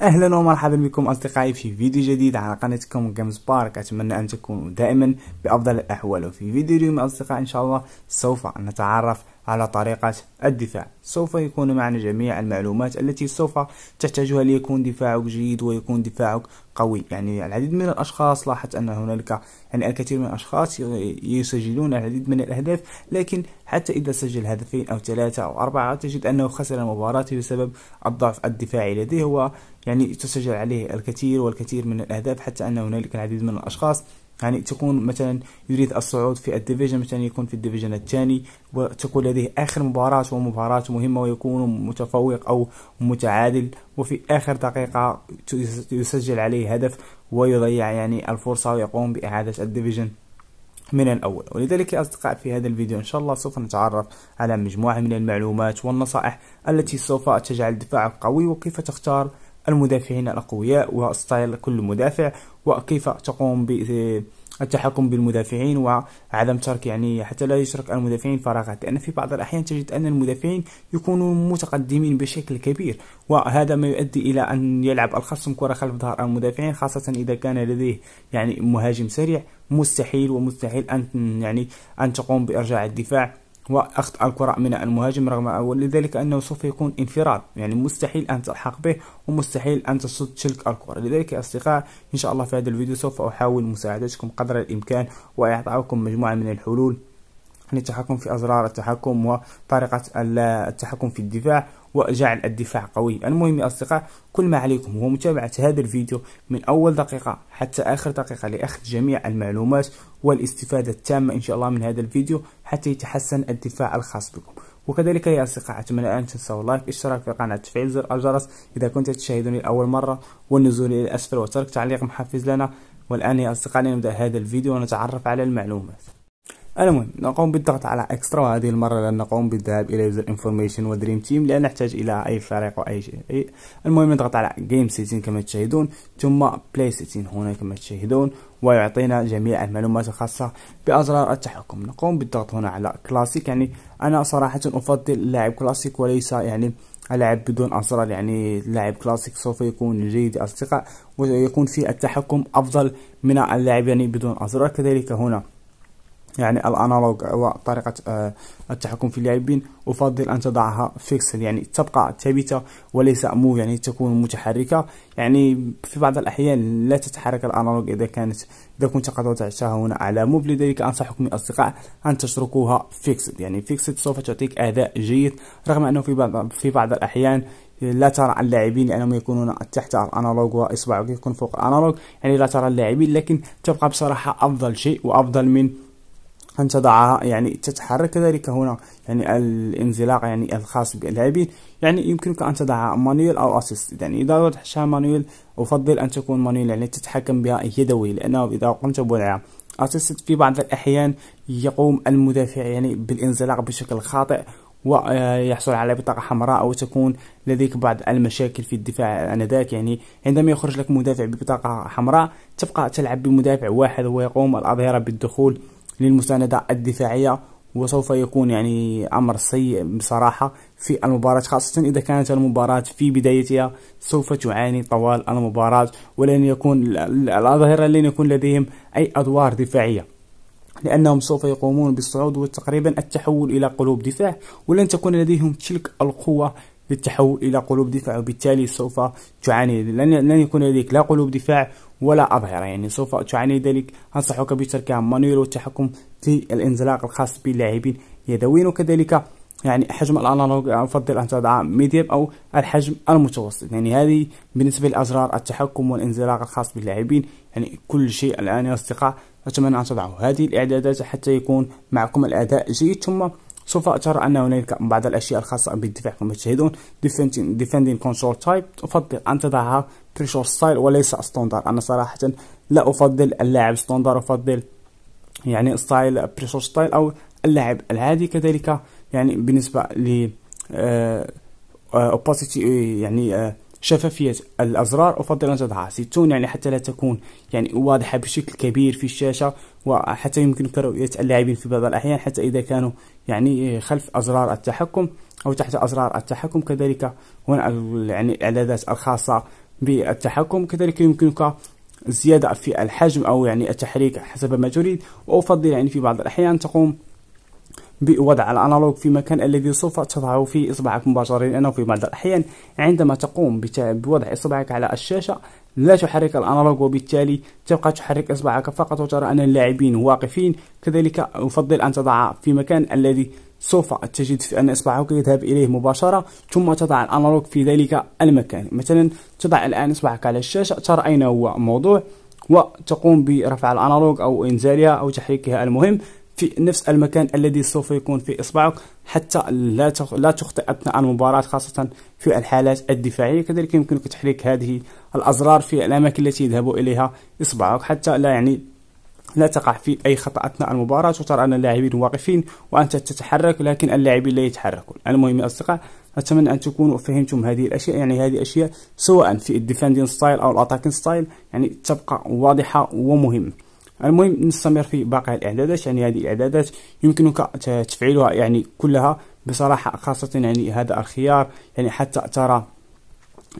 اهلا ومرحبا بكم اصدقائي في فيديو جديد على قناتكم جيمز بارك اتمنى ان تكونوا دائما بافضل الاحوال وفي فيديو اليوم اصدقائي ان شاء الله سوف نتعرف على طريقة الدفاع سوف يكون معنا جميع المعلومات التي سوف تحتاجها ليكون دفاعك جيد ويكون دفاعك قوي يعني العديد من الأشخاص لاحظت أن هنالك يعني الكثير من الأشخاص يسجلون العديد من الأهداف لكن حتى إذا سجل هدفين أو ثلاثة أو أربعة تجد أنه خسر المباراة بسبب الضعف الدفاعي لديه هو يعني تسجل عليه الكثير والكثير من الأهداف حتى أن هنالك العديد من الأشخاص يعني تكون مثلا يريد الصعود في الديفيجن مثلا يكون في الديفيجن الثاني وتكون لديه آخر مباراة ومباراة مهمة ويكون متفوق أو متعادل وفي آخر دقيقة يسجل عليه هدف ويضيع يعني الفرصة ويقوم بإعادة الديفيجن من الأول ولذلك يا أصدقاء في هذا الفيديو إن شاء الله سوف نتعرف على مجموعة من المعلومات والنصائح التي سوف تجعل دفاعك قوي وكيف تختار المدافعين الأقوياء وستايل كل مدافع وكيف تقوم التحكم بالمدافعين وعدم ترك يعني حتى لا يترك المدافعين فراغات لأن في بعض الأحيان تجد أن المدافعين يكونوا متقدمين بشكل كبير وهذا ما يؤدي إلى أن يلعب الخصم كرة خلف ظهر المدافعين خاصة إذا كان لديه يعني مهاجم سريع مستحيل ومستحيل أن يعني أن تقوم بإرجاع الدفاع واخذ الكرة من المهاجم رغم ولذلك أنه سوف يكون انفراد يعني مستحيل أن تلحق به ومستحيل أن تصد تلك الكرة لذلك يا أصدقاء إن شاء الله في هذا الفيديو سوف أحاول مساعدتكم قدر الإمكان وإعطائكم مجموعة من الحلول للتحكم في أزرار التحكم وطريقة التحكم في الدفاع وجعل الدفاع قوي المهم يا أصدقاء كل ما عليكم هو متابعة هذا الفيديو من أول دقيقة حتى آخر دقيقة لأخذ جميع المعلومات والاستفادة التامة إن شاء الله من هذا الفيديو حتى يتحسن الدفاع الخاص بكم وكذلك يا أصدقاء أتمنى أن تنسوا لايك اشتراك في القناة تفعيل زر الجرس إذا كنت تشاهدني لأول مرة والنزول إلى الأسفل وترك تعليق محفز لنا والآن يا أصدقاء نبدأ هذا الفيديو ونتعرف على المعلومات المهم نقوم بالضغط على اكسترا وهذه المره لن نقوم بالذهاب الى يوزر انفورميشن ودريم تيم لان نحتاج الى اي فريق واي شيء إيه، المهم نضغط على جيم سيتين كما تشاهدون ثم بلاي سيتين هنا كما تشاهدون ويعطينا جميع المعلومات الخاصه بازرار التحكم نقوم بالضغط هنا على كلاسيك يعني انا صراحه افضل لاعب كلاسيك وليس يعني اللعب بدون ازرار يعني لاعب كلاسيك سوف يكون جيد اصدقاء ويكون فيه التحكم افضل من اللاعب يعني بدون ازرار كذلك هنا يعني الانالوج وطريقة آه، التحكم في اللاعبين أفضل أن تضعها فيكس يعني تبقى ثابتة وليس موف يعني تكون متحركة يعني في بعض الأحيان لا تتحرك الانالوج إذا كانت إذا كنت قد وضعتها هنا على موف لذلك أنصحكم أصدقاء أن تتركوها فيكس يعني فيكس سوف تعطيك أداء جيد رغم أنه في بعض في بعض الأحيان لا ترى اللاعبين لأنهم يكونون تحت الأنالوج وإصبعك يكون فوق الأنالوج يعني لا ترى اللاعبين لكن تبقى بصراحة أفضل شيء وأفضل من أن تضعها يعني تتحرك كذلك هنا يعني الانزلاق يعني الخاص باللاعبين يعني يمكنك ان تضعها مانيول او اسيست يعني اذا وضحتها مانيول افضل ان تكون مانيول يعني تتحكم بها يدوي لانه اذا قمت بوضعها اسيست في بعض الاحيان يقوم المدافع يعني بالانزلاق بشكل خاطئ ويحصل على بطاقة حمراء أو تكون لديك بعض المشاكل في الدفاع آنذاك يعني عندما يخرج لك مدافع ببطاقة حمراء تبقى تلعب بمدافع واحد ويقوم الأظهرة بالدخول للمساندة الدفاعية وسوف يكون يعني امر سيء بصراحه في المباراه خاصه اذا كانت المباراه في بدايتها سوف تعاني طوال المباراه ولن يكون الاظهره لن يكون لديهم اي ادوار دفاعيه لانهم سوف يقومون بالصعود وتقريبا التحول الى قلوب دفاع ولن تكون لديهم تلك القوه للتحول إلى قلوب دفاع وبالتالي سوف تعاني لن لن يكون لديك لا قلوب دفاع ولا أظهرة يعني سوف تعاني ذلك أنصحك بترك مانويل والتحكم في الانزلاق الخاص باللاعبين يدوين وكذلك يعني حجم الانالوج افضل ان تضع ميديم او الحجم المتوسط يعني هذه بالنسبه لازرار التحكم والانزلاق الخاص باللاعبين يعني كل شيء الان يا اصدقاء اتمنى ان تضعوا هذه الاعدادات حتى يكون معكم الاداء جيد ثم سوف أشعر أن هناك بعض الأشياء الخاصة بالدفاع كما تشاهدون Defending, Defending Control Type أفضل أن تضعها Pressure Style وليس ستوندر أنا صراحة لا أفضل اللاعب ستوندر أفضل يعني ستايل بريشور ستايل أو اللاعب العادي كذلك يعني بالنسبة ل آه، آه، يعني آه، شفافية الأزرار أفضل أن تضعها 60 يعني حتى لا تكون يعني واضحة بشكل كبير في الشاشة وحتى يمكنك رؤية اللاعبين في بعض الأحيان حتى إذا كانوا يعني إيه، خلف أزرار التحكم أو تحت أزرار التحكم كذلك هنا يعني الإعدادات الخاصة بالتحكم كذلك يمكنك زيادة في الحجم أو يعني التحريك حسب ما تريد وأفضل يعني في بعض الأحيان تقوم بوضع الأنالوج في مكان الذي سوف تضع فيه إصبعك مباشرة لانه في بعض الأحيان عندما تقوم بوضع إصبعك على الشاشة لا تحرك الأنالوج وبالتالي تبقى تحرك إصبعك فقط وترى أن اللاعبين واقفين كذلك أفضل أن تضع في مكان الذي سوف تجد في أن إصبعك يذهب إليه مباشرة ثم تضع الأنالوج في ذلك المكان مثلا تضع الآن إصبعك على الشاشة ترى أين هو موضوع وتقوم برفع الأنالوج أو إنزالها أو تحريكها المهم في نفس المكان الذي سوف يكون في إصبعك حتى لا لا تخطئ أثناء المباراة خاصة في الحالات الدفاعية كذلك يمكنك تحريك هذه الأزرار في الأماكن التي يذهب إليها إصبعك حتى لا يعني لا تقع في أي خطأ أثناء المباراة وترى أن اللاعبين واقفين وأنت تتحرك لكن اللاعبين لا يتحركون المهم يا أصدقاء أتمنى أن تكونوا فهمتم هذه الأشياء يعني هذه أشياء سواء في الديفندين ستايل أو الأتاكين ستايل يعني تبقى واضحة ومهمة المهم نستمر في باقي الاعدادات يعني هذه الاعدادات يمكنك تفعيلها يعني كلها بصراحة خاصة يعني هذا الخيار يعني حتى ترى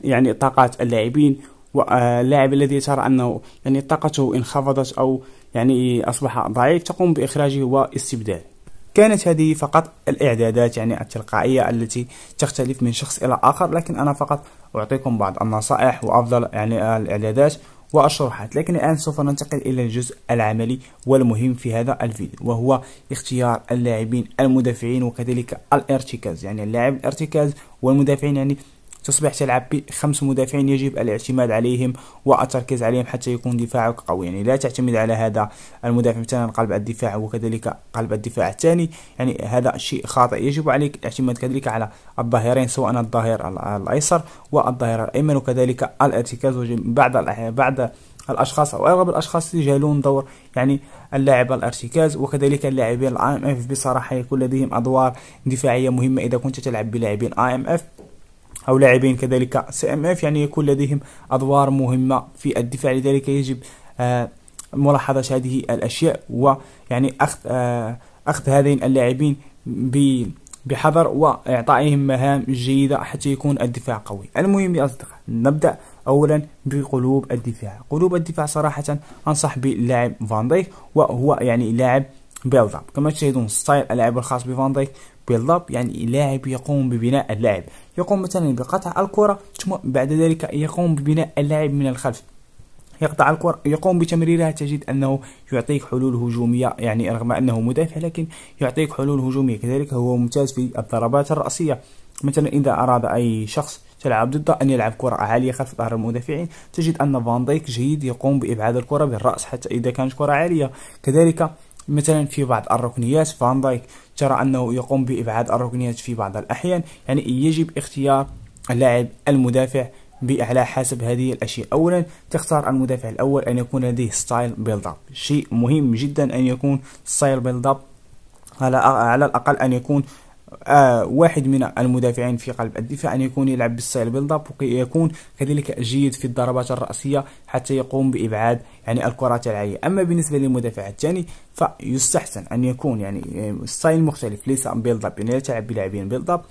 يعني طاقات اللاعبين واللاعب آه، الذي ترى انه يعني طاقته انخفضت او يعني اصبح ضعيف تقوم باخراجه واستبداله كانت هذه فقط الإعدادات يعني التلقائية التي تختلف من شخص إلى آخر لكن أنا فقط أعطيكم بعض النصائح وأفضل يعني الإعدادات وأشرحت لكن الآن سوف ننتقل إلى الجزء العملي والمهم في هذا الفيديو وهو اختيار اللاعبين المدافعين وكذلك الارتكاز يعني اللاعب الارتكاز والمدافعين يعني تصبح تلعب بخمس مدافعين يجب الاعتماد عليهم والتركيز عليهم حتى يكون دفاعك قوي يعني لا تعتمد على هذا المدافع مثلا قلب الدفاع وكذلك قلب الدفاع الثاني يعني هذا شيء خاطئ يجب عليك الاعتماد كذلك على الظهيرين سواء الظهير الايسر والظهير الايمن وكذلك الارتكاز بعض بعض الاشخاص او اغلب الاشخاص يجهلون دور يعني اللاعب الارتكاز وكذلك اللاعبين الاي ام اف بصراحه يكون لديهم ادوار دفاعيه مهمه اذا كنت تلعب بلاعبين اي ام اف أو لاعبين كذلك سي ام اف يعني يكون لديهم أدوار مهمة في الدفاع لذلك يجب آه، ملاحظة هذه الأشياء ويعني أخذ آه، أخذ هذين اللاعبين بحذر وإعطائهم مهام جيدة حتى يكون الدفاع قوي المهم يا أصدقاء نبدأ اولا بقلوب الدفاع قلوب الدفاع صراحه انصح باللاعب فان دايك وهو يعني لاعب بيلد كما تشاهدون ستايل اللاعب الخاص بفان دايك بالضبط يعني لاعب يقوم ببناء اللاعب يقوم مثلا بقطع الكرة ثم بعد ذلك يقوم ببناء اللاعب من الخلف يقطع الكرة يقوم بتمريرها تجد أنه يعطيك حلول هجومية يعني رغم أنه مدافع لكن يعطيك حلول هجومية كذلك هو ممتاز في الضربات الرأسية مثلا إذا أراد أي شخص تلعب ضده أن يلعب كرة عالية خلف ظهر المدافعين تجد أن فان دايك جيد يقوم بإبعاد الكرة بالرأس حتى إذا كانت كرة عالية كذلك مثلا في بعض الركنيات فان دايك ترى أنه يقوم بإبعاد الركنيات في بعض الأحيان يعني يجب اختيار اللاعب المدافع بأعلى حسب هذه الأشياء أولا تختار المدافع الأول أن يكون لديه ستايل بيلد اب شيء مهم جدا أن يكون ستايل بيلد اب على على الأقل أن يكون آه واحد من المدافعين في قلب الدفاع أن يكون يلعب بالستايل بيلد اب ويكون كذلك جيد في الضربات الرأسية حتى يقوم بإبعاد يعني الكرات العالية أما بالنسبة للمدافع الثاني فيستحسن أن يكون يعني آه، ستايل مختلف ليس بيلد اب يعني لا تلعب بلاعبين بيلد اب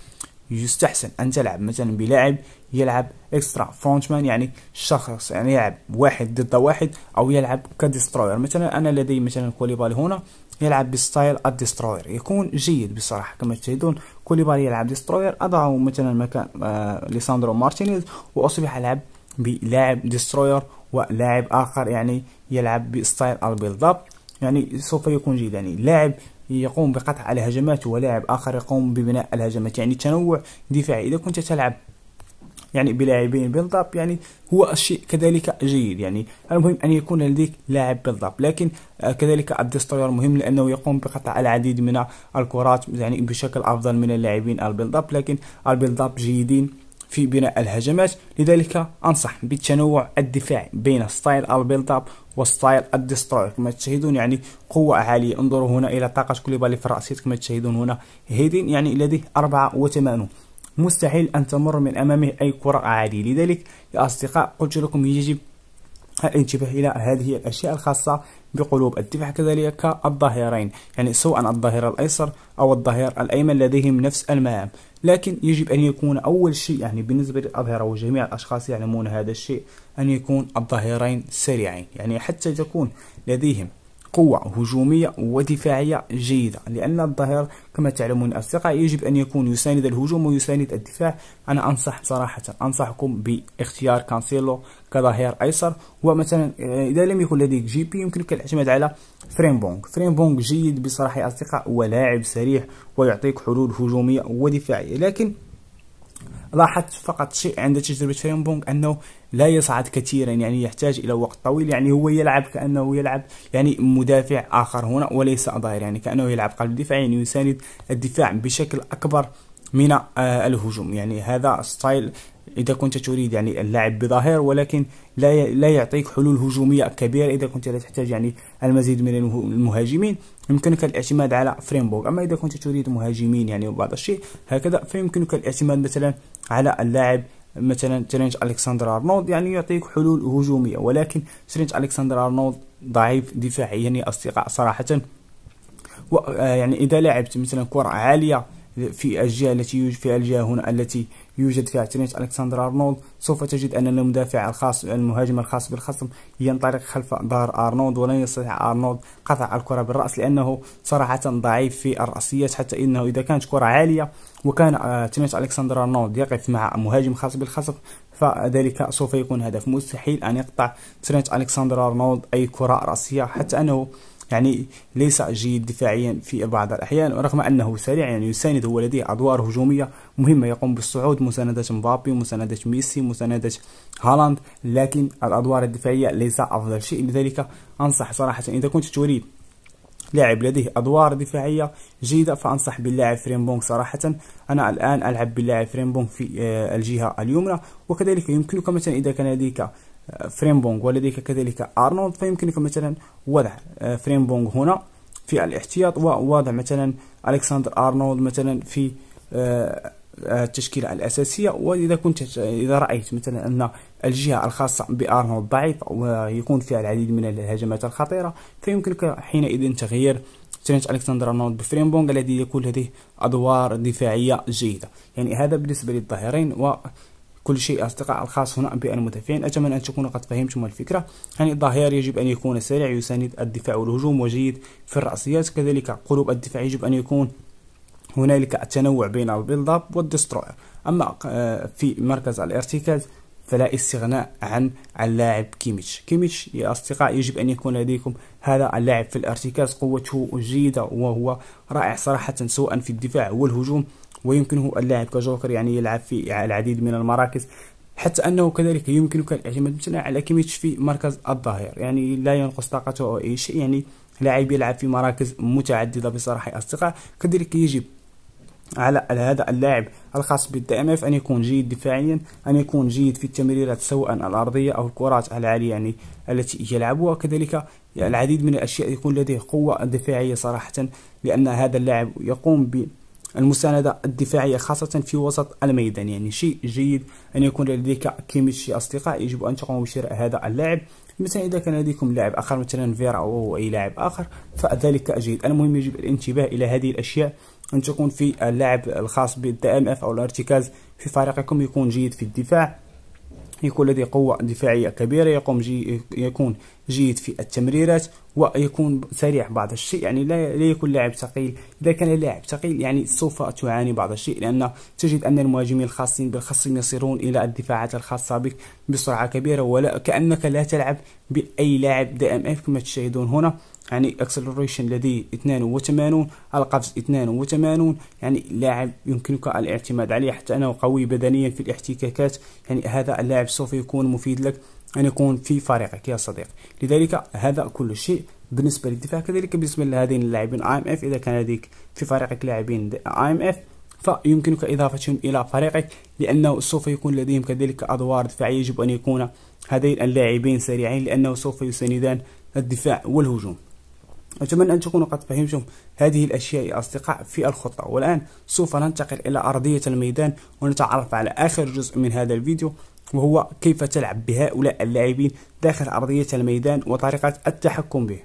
يستحسن أن تلعب مثلا بلاعب يلعب اكسترا فرونتمان يعني شخص يعني يلعب واحد ضد واحد أو يلعب كديستروير مثلا أنا لدي مثلا كوليبالي هنا يلعب بستايل الدستروير يكون جيد بصراحه كما تشاهدون كوليبالي يلعب دستروير اضعه مثلا مكان آه ليساندرو مارتينيز واصبح العب بلاعب دستروير ولاعب اخر يعني يلعب بستايل البيلد اب يعني سوف يكون جيد يعني لاعب يقوم بقطع الهجمات ولاعب اخر يقوم ببناء الهجمات يعني تنوع دفاعي اذا كنت تلعب يعني بلاعبين بالضبط يعني هو الشيء كذلك جيد يعني المهم أن يكون لديك لاعب بالضبط لكن آه، كذلك الديستروير مهم لأنه يقوم بقطع العديد من الكرات يعني بشكل أفضل من اللاعبين البيلد لكن البيلد جيدين في بناء الهجمات لذلك أنصح بالتنوع الدفاعي بين ستايل البيلد اب وستايل الديستروير كما تشاهدون يعني قوة عالية انظروا هنا إلى طاقة كوليبالي في الرأسية كما تشاهدون هنا هيدين يعني لديه 84 مستحيل أن تمر من أمامه أي كرة عادية لذلك يا أصدقاء قلت لكم يجب الانتباه إلى هذه الأشياء الخاصة بقلوب الدفاع كذلك الظهيرين يعني سواء الظهير الأيسر أو الظهير الأيمن لديهم نفس المهام لكن يجب أن يكون أول شيء يعني بالنسبة للأظهرة وجميع الأشخاص يعلمون هذا الشيء أن يكون الظهيرين سريعين يعني حتى تكون لديهم قوة هجومية ودفاعية جيدة لأن الظهير كما تعلمون أصدقائي يجب أن يكون يساند الهجوم ويساند الدفاع أنا أنصح صراحة أنصحكم باختيار كانسيلو كظهير أيسر ومثلا آه، إذا لم يكن لديك جي بي يمكنك الاعتماد على فريم بونغ جيد بصراحة الثقة ولاعب سريع ويعطيك حلول هجومية ودفاعية لكن لاحظت فقط شيء عند تجربة بونغ أنه لا يصعد كثيرا يعني يحتاج الى وقت طويل يعني هو يلعب كانه يلعب يعني مدافع اخر هنا وليس ظهير يعني كانه يلعب قلب دفاع يعني يساند الدفاع بشكل اكبر من آه، الهجوم يعني هذا ستايل اذا كنت تريد يعني اللعب بظهير ولكن لا لا يعطيك حلول هجوميه كبيره اذا كنت لا تحتاج يعني المزيد من المهاجمين يمكنك الاعتماد على فريمبورغ اما اذا كنت تريد مهاجمين يعني وبعض الشيء هكذا فيمكنك الاعتماد مثلا على اللاعب مثلا ترينج الكسندر ارنولد يعني يعطيك حلول هجوميه ولكن ترينج الكسندر ارنولد ضعيف دفاعيا يعني يا اصدقاء صراحه آه، يعني اذا لعبت مثلا كره عاليه في الجهه التي يوجد في الجهه هنا التي يوجد فيها ترينج الكسندر ارنولد سوف تجد ان المدافع الخاص المهاجم الخاص بالخصم ينطلق خلف ظهر ارنولد ولن يستطيع ارنولد قطع الكره بالراس لانه صراحه ضعيف في الراسيات حتى انه اذا كانت كره عاليه وكان تيمة آه، الكسندر ارنولد يقف مع مهاجم خاص بالخصم فذلك سوف يكون هدف مستحيل ان يقطع ترينت الكسندر ارنولد اي كره راسيه حتى انه يعني ليس جيد دفاعيا في بعض الاحيان رغم انه سريع يعني يساند هو لديه ادوار هجوميه مهمه يقوم بالصعود مسانده مبابي مسانده ميسي مسانده هالاند لكن الادوار الدفاعيه ليس افضل شيء لذلك انصح صراحه اذا كنت تريد لاعب لديه ادوار دفاعيه جيده فانصح باللاعب فريمبونغ صراحه انا الان العب باللاعب فريمبونغ في آه، الجهه اليمنى وكذلك يمكنك مثلا اذا كان لديك آه، فريمبونغ ولديك كذلك ارنولد فيمكنك مثلا وضع آه، فريمبونغ هنا في الاحتياط ووضع مثلا الكسندر ارنولد مثلا في التشكيلة الأساسية وإذا كنت إذا رأيت مثلا أن الجهة الخاصة بأرنولد ضعيف ويكون فيها العديد من الهجمات الخطيرة فيمكنك حينئذ تغيير ترينت الكسندر ارنولد بفريمبونغ الذي يكون لديه ادوار دفاعيه جيده يعني هذا بالنسبه للظاهرين وكل شيء اصدقاء الخاص هنا بالمدافعين اتمنى ان تكونوا قد فهمتم الفكره يعني الظهير يجب ان يكون سريع يساند الدفاع والهجوم وجيد في الراسيات كذلك قلوب الدفاع يجب ان يكون هنالك التنوع بين البيلد اب والدستروير اما آه، في مركز الارتكاز فلا استغناء عن اللاعب كيميتش كيميتش يا أصدقاء يجب أن يكون لديكم هذا اللاعب في الارتكاز قوته جيدة وهو رائع صراحة سواء في الدفاع والهجوم ويمكنه اللاعب كجوكر يعني يلعب في العديد من المراكز حتى انه كذلك يمكنك الاعتماد مثلا على كيميتش في مركز الظهير يعني لا ينقص طاقته او اي شيء يعني لاعب يلعب في مراكز متعدده بصراحه يا اصدقاء كذلك يجب على هذا اللاعب الخاص بالدي اف ان يكون جيد دفاعيا ان يكون جيد في التمريرات سواء الارضيه او الكرات العاليه يعني التي يلعبها كذلك العديد من الاشياء يكون لديه قوه دفاعيه صراحه لان هذا اللاعب يقوم ب المساندة الدفاعية خاصة في وسط الميدان يعني شيء جيد أن يكون لديك كيميتشي أصدقاء يجب أن تقوم بشراء هذا اللاعب مثلا إذا كان لديكم لاعب آخر مثلا فيرا أو أي لاعب آخر فذلك جيد المهم يجب الانتباه إلى هذه الأشياء ان تكون في اللاعب الخاص بالدي ام اف او الارتكاز في فريقكم يكون جيد في الدفاع يكون لديه قوة دفاعية كبيرة يقوم جي يكون جيد في التمريرات ويكون سريع بعض الشيء يعني لا, لا يكون لاعب ثقيل إذا كان لاعب ثقيل يعني سوف تعاني بعض الشيء لأن تجد أن المهاجمين الخاصين بالخصم يصيرون إلى الدفاعات الخاصة بك بسرعة كبيرة ولا كأنك لا تلعب بأي لاعب دي ام اف كما تشاهدون هنا يعني اكسلريشن لديه 82 القفز 82 يعني لاعب يمكنك الاعتماد عليه حتى انه قوي بدنيا في الاحتكاكات يعني هذا اللاعب سوف يكون مفيد لك ان يكون في فريقك يا صديق لذلك هذا كل شيء بالنسبه للدفاع كذلك بالنسبه لهذين اللاعبين اي ام اف اذا كان لديك في فريقك لاعبين اي ام اف فيمكنك اضافتهم الى فريقك لانه سوف يكون لديهم كذلك ادوار دفاعيه يجب ان يكون هذين اللاعبين سريعين لانه سوف يساندان الدفاع والهجوم أتمنى أن تكونوا قد فهمتم هذه الأشياء يا أصدقاء في الخطة والآن سوف ننتقل إلى أرضية الميدان ونتعرف على آخر جزء من هذا الفيديو وهو كيف تلعب بهؤلاء اللاعبين داخل أرضية الميدان وطريقة التحكم به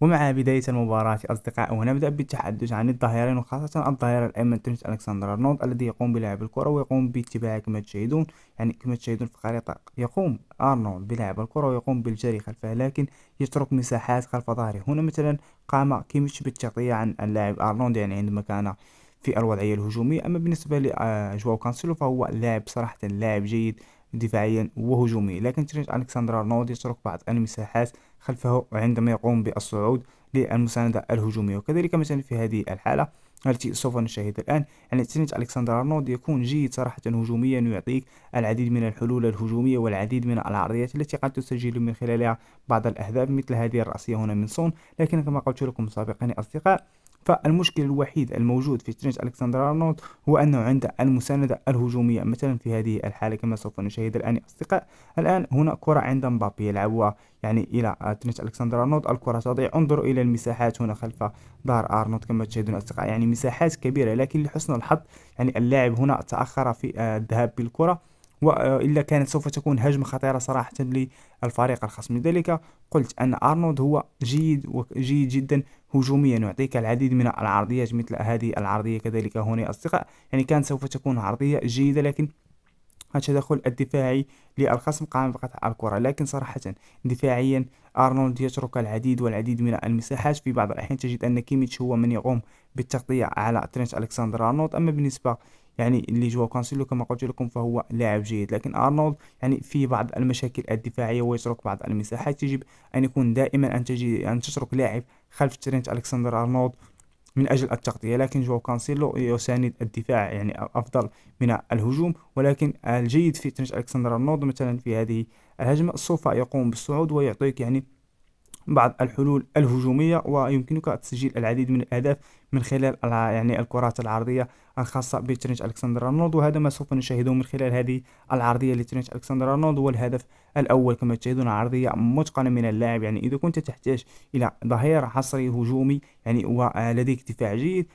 ومع بداية المباراة أصدقاء ونبدأ بالتحدث عن الظهيرين وخاصة الظهير الأيمن ترينت ألكسندر أرنولد الذي يقوم بلعب الكرة ويقوم باتباع كما تشاهدون يعني كما تشاهدون في الخريطة يقوم أرنولد بلعب الكرة ويقوم بالجري خلفها لكن يترك مساحات خلف ظهره هنا مثلا قام كيميتش بالتغطية عن اللاعب أرنولد يعني عندما كان في الوضعية الهجومية أما بالنسبة لجواو كانسيلو فهو لاعب صراحة لاعب جيد دفاعيا وهجومي لكن ترينت ألكسندر أرنولد يترك بعض المساحات خلفه عندما يقوم بالصعود للمساندة الهجومية وكذلك مثلا في هذه الحالة التي سوف نشاهد الآن يعني تسنيت ألكسندر أرنولد يكون جيد صراحة هجوميا ويعطيك العديد من الحلول الهجومية والعديد من العرضيات التي قد تسجل من خلالها بعض الأهداف مثل هذه الرأسية هنا من سون لكن كما قلت لكم سابقا أصدقاء فالمشكل الوحيد الموجود في ترينت ألكسندر أرنولد هو أنه عند المساندة الهجومية مثلا في هذه الحالة كما سوف نشاهد الآن يا أصدقاء الآن هنا كرة عند مبابي يلعبها يعني إلى ترينت ألكسندر أرنولد الكرة تضيع انظروا إلى المساحات هنا خلف ظهر أرنولد كما تشاهدون أصدقاء يعني مساحات كبيرة لكن لحسن الحظ يعني اللاعب هنا تأخر في الذهاب بالكرة وإلا كانت سوف تكون هجمة خطيرة صراحة للفريق الخصم لذلك قلت أن أرنولد هو جيد وجيد جدا هجوميا يعطيك العديد من العرضيات مثل هذه العرضية كذلك هنا أصدقاء يعني كانت سوف تكون عرضية جيدة لكن التدخل الدفاعي للخصم قام بقطع الكرة لكن صراحة دفاعيا أرنولد يترك العديد والعديد من المساحات في بعض الأحيان تجد أن كيميتش هو من يقوم بالتغطية على ترينت ألكسندر أرنولد أما بالنسبة يعني اللي جواو كانسيلو كما قلت لكم فهو لاعب جيد لكن ارنولد يعني فيه بعض المشاكل الدفاعيه ويترك بعض المساحات يجب ان يكون دائما ان تجي ان تترك لاعب خلف ترينت الكسندر ارنولد من اجل التغطيه لكن جواو كانسيلو يساند الدفاع يعني افضل من الهجوم ولكن الجيد في ترينت الكسندر ارنولد مثلا في هذه الهجمه سوف يقوم بالصعود ويعطيك يعني بعض الحلول الهجومية ويمكنك تسجيل العديد من الأهداف من خلال يعني الكرات العرضية الخاصة بترينج ألكسندر أرنولد وهذا ما سوف نشاهده من خلال هذه العرضية لترينج ألكسندر أرنولد والهدف الأول كما تشاهدون عرضية متقنة من اللاعب يعني إذا كنت تحتاج إلى ظهير حصري هجومي يعني ولديك دفاع جيد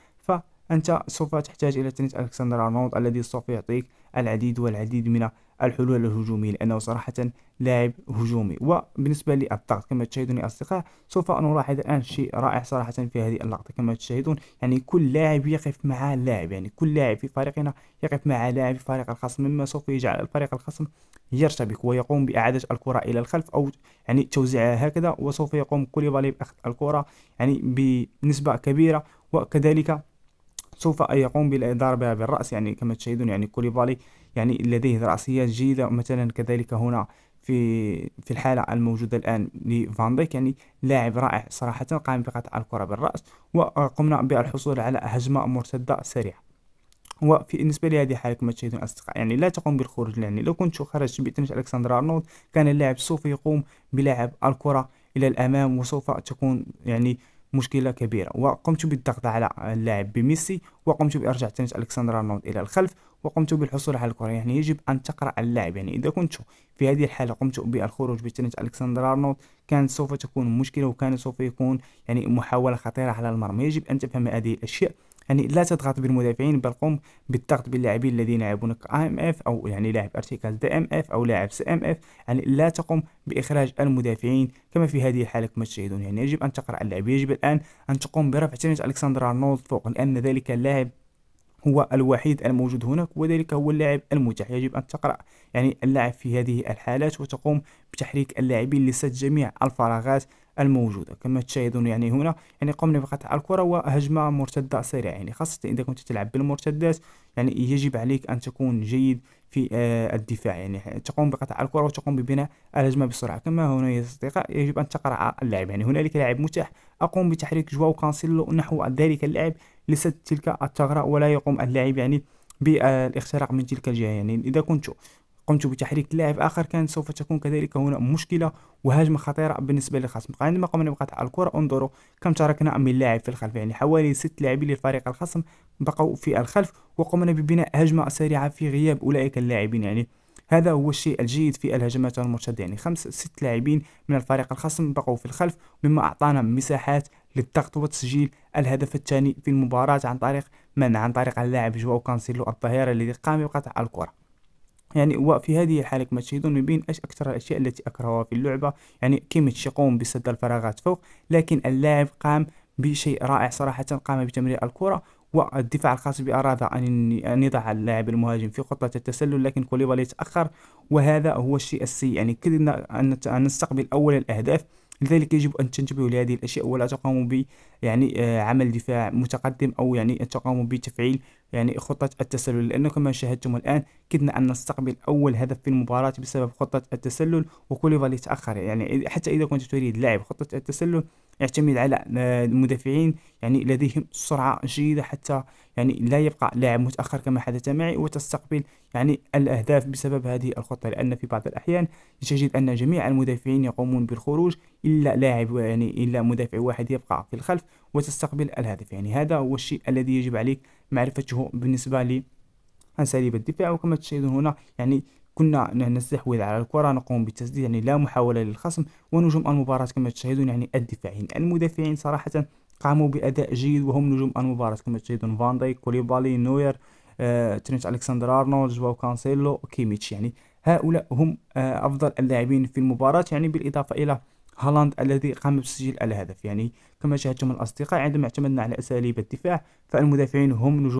أنت سوف تحتاج إلى تنيت ألكسندر أرنولد الذي سوف يعطيك العديد والعديد من الحلول الهجومية لأنه صراحة لاعب هجومي وبالنسبة للضغط كما تشاهدون يا أصدقاء سوف نلاحظ الآن شيء رائع صراحة في هذه اللقطة كما تشاهدون يعني كل لاعب يقف مع لاعب يعني كل لاعب في فريقنا يقف مع لاعب في فريق الخصم مما سوف يجعل الفريق الخصم يرتبك ويقوم بإعادة الكرة إلى الخلف أو يعني توزيعها هكذا وسوف يقوم كوليبالي بأخذ الكرة يعني بنسبة كبيرة وكذلك سوف يقوم بالضربة بالرأس يعني كما تشاهدون يعني كوليبالي يعني لديه رأسية جيدة مثلا كذلك هنا في في الحالة الموجودة الآن لفان ديك يعني لاعب رائع صراحة قام بقطع الكرة بالرأس وقمنا بالحصول على هجمة مرتدة سريعة وفي بالنسبه لهذه الحاله كما تشاهدون أصدقاء يعني لا تقوم بالخروج يعني لو كنت خرجت بتنش الكسندر ارنولد كان اللاعب سوف يقوم بلعب الكره الى الامام وسوف تكون يعني مشكله كبيره وقمت بالضغط على اللاعب بميسي وقمت بارجاع تنس الكسندر ارنولد الى الخلف وقمت بالحصول على الكره يعني يجب ان تقرا اللاعب يعني اذا كنت في هذه الحاله قمت بالخروج بتنس الكسندر ارنولد كانت سوف تكون مشكله وكان سوف يكون يعني محاوله خطيره على المرمى يجب ان تفهم هذه الاشياء يعني لا تضغط بالمدافعين بل قم بالضغط باللاعبين الذين يلعبون كاي ام اف او يعني لاعب ارتكاز دي ام اف او لاعب سي ام اف يعني لا تقم باخراج المدافعين كما في هذه الحاله كما تشاهدون يعني يجب ان تقرا اللعب يجب الان ان تقوم برفع تنس الكسندر ارنولد فوق لان ذلك اللاعب هو الوحيد الموجود هناك وذلك هو اللاعب المتاح يجب أن تقرأ يعني اللاعب في هذه الحالات وتقوم بتحريك اللاعبين لسد جميع الفراغات الموجودة كما تشاهدون يعني هنا يعني قمنا بقطع الكرة وهجمة مرتدة سريعة يعني خاصة إذا كنت تلعب بالمرتدات يعني يجب عليك أن تكون جيد في آه، الدفاع يعني تقوم بقطع الكرة وتقوم ببناء الهجمة بسرعة كما هنا يا أصدقاء يجب أن تقرأ اللعب يعني هنالك لاعب متاح أقوم بتحريك جواو كانسيلو نحو ذلك اللاعب لسد تلك الثغرة ولا يقوم اللاعب يعني بالاختراق من تلك الجهة يعني إذا كنت قمت بتحريك لاعب آخر كان سوف تكون كذلك هنا مشكلة وهجمة خطيرة بالنسبة للخصم عندما قمنا بقطع الكرة انظروا كم تركنا من لاعب في الخلف يعني حوالي ست لاعبين للفريق الخصم بقوا في الخلف وقمنا ببناء هجمة سريعة في غياب أولئك اللاعبين يعني هذا هو الشيء الجيد في الهجمات المرتدة يعني خمس ست لاعبين من الفريق الخصم بقوا في الخلف مما أعطانا مساحات للضغط وتسجيل الهدف الثاني في المباراة عن طريق من عن طريق اللاعب جواو كانسيلو الظهير الذي قام بقطع الكرة يعني وفي هذه الحالة كما تشاهدون من بين أكثر الأشياء التي أكرهها في اللعبة يعني كيميتش يقوم بسد الفراغات فوق لكن اللاعب قام بشيء رائع صراحة قام بتمرير الكرة والدفاع الخاص أراد أن يضع اللاعب المهاجم في خطة التسلل لكن كوليبالي تأخر وهذا هو الشيء السيء يعني كدنا أن نستقبل أولا الأهداف لذلك يجب أن تنتبهوا لهذه الأشياء ولا تقوموا ب يعني آه، عمل دفاع متقدم أو يعني تقوموا بتفعيل يعني خطة التسلل لأنه كما شاهدتم الآن كدنا أن نستقبل أول هدف في المباراة بسبب خطة التسلل وكوليفالي تأخر يعني حتى إذا كنت تريد لعب خطة التسلل يعتمد على آه، المدافعين يعني لديهم سرعة جيدة حتى يعني لا يبقى لاعب متأخر كما حدث معي وتستقبل يعني الأهداف بسبب هذه الخطة لأن في بعض الأحيان تجد أن جميع المدافعين يقومون بالخروج إلا لاعب يعني إلا مدافع واحد يبقى في الخلف وتستقبل الهدف يعني هذا هو الشيء الذي يجب عليك معرفته بالنسبة لي أساليب الدفاع وكما تشاهدون هنا يعني كنا نستحوذ على الكرة نقوم بالتسديد يعني لا محاولة للخصم ونجوم المباراة كما تشاهدون يعني الدفاعين المدافعين صراحة قاموا بأداء جيد وهم نجوم المباراة كما تشاهدون فان دايك كوليبالي نوير آه، ترينت الكسندر ارنولد جواو كانسيلو كيميتش يعني هؤلاء هم آه، افضل اللاعبين في المباراة يعني بالاضافة الى هالاند الذي قام بتسجيل الهدف يعني كما شاهدتم الأصدقاء عندما اعتمدنا على أساليب الدفاع فالمدافعين هم نجوم